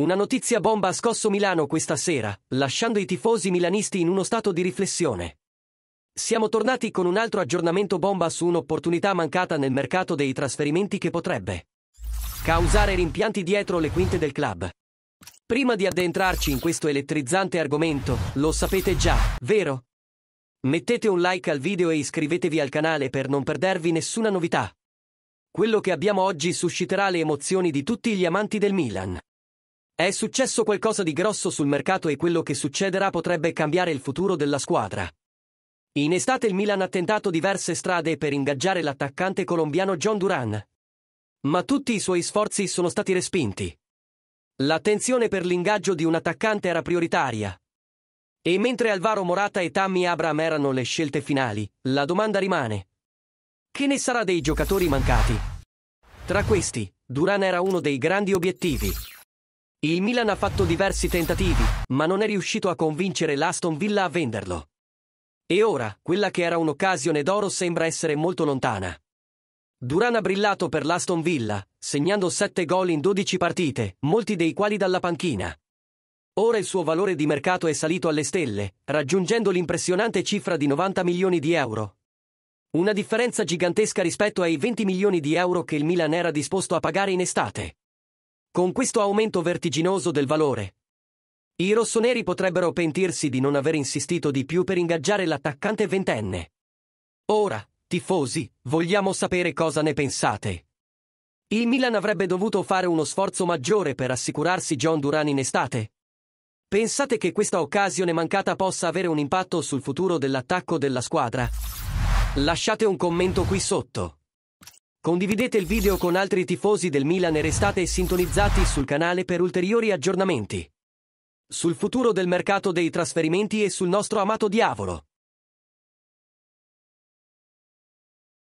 Una notizia bomba ha scosso Milano questa sera, lasciando i tifosi milanisti in uno stato di riflessione. Siamo tornati con un altro aggiornamento bomba su un'opportunità mancata nel mercato dei trasferimenti che potrebbe causare rimpianti dietro le quinte del club. Prima di addentrarci in questo elettrizzante argomento, lo sapete già, vero? Mettete un like al video e iscrivetevi al canale per non perdervi nessuna novità. Quello che abbiamo oggi susciterà le emozioni di tutti gli amanti del Milan. È successo qualcosa di grosso sul mercato e quello che succederà potrebbe cambiare il futuro della squadra. In estate il Milan ha tentato diverse strade per ingaggiare l'attaccante colombiano John Duran. Ma tutti i suoi sforzi sono stati respinti. L'attenzione per l'ingaggio di un attaccante era prioritaria. E mentre Alvaro Morata e Tammy Abram erano le scelte finali, la domanda rimane. Che ne sarà dei giocatori mancati? Tra questi, Duran era uno dei grandi obiettivi. Il Milan ha fatto diversi tentativi, ma non è riuscito a convincere l'Aston Villa a venderlo. E ora, quella che era un'occasione d'oro sembra essere molto lontana. Duran ha brillato per l'Aston Villa, segnando 7 gol in 12 partite, molti dei quali dalla panchina. Ora il suo valore di mercato è salito alle stelle, raggiungendo l'impressionante cifra di 90 milioni di euro. Una differenza gigantesca rispetto ai 20 milioni di euro che il Milan era disposto a pagare in estate con questo aumento vertiginoso del valore. I rossoneri potrebbero pentirsi di non aver insistito di più per ingaggiare l'attaccante ventenne. Ora, tifosi, vogliamo sapere cosa ne pensate. Il Milan avrebbe dovuto fare uno sforzo maggiore per assicurarsi John Duran in estate. Pensate che questa occasione mancata possa avere un impatto sul futuro dell'attacco della squadra? Lasciate un commento qui sotto. Condividete il video con altri tifosi del Milan e restate sintonizzati sul canale per ulteriori aggiornamenti. Sul futuro del mercato dei trasferimenti e sul nostro amato diavolo.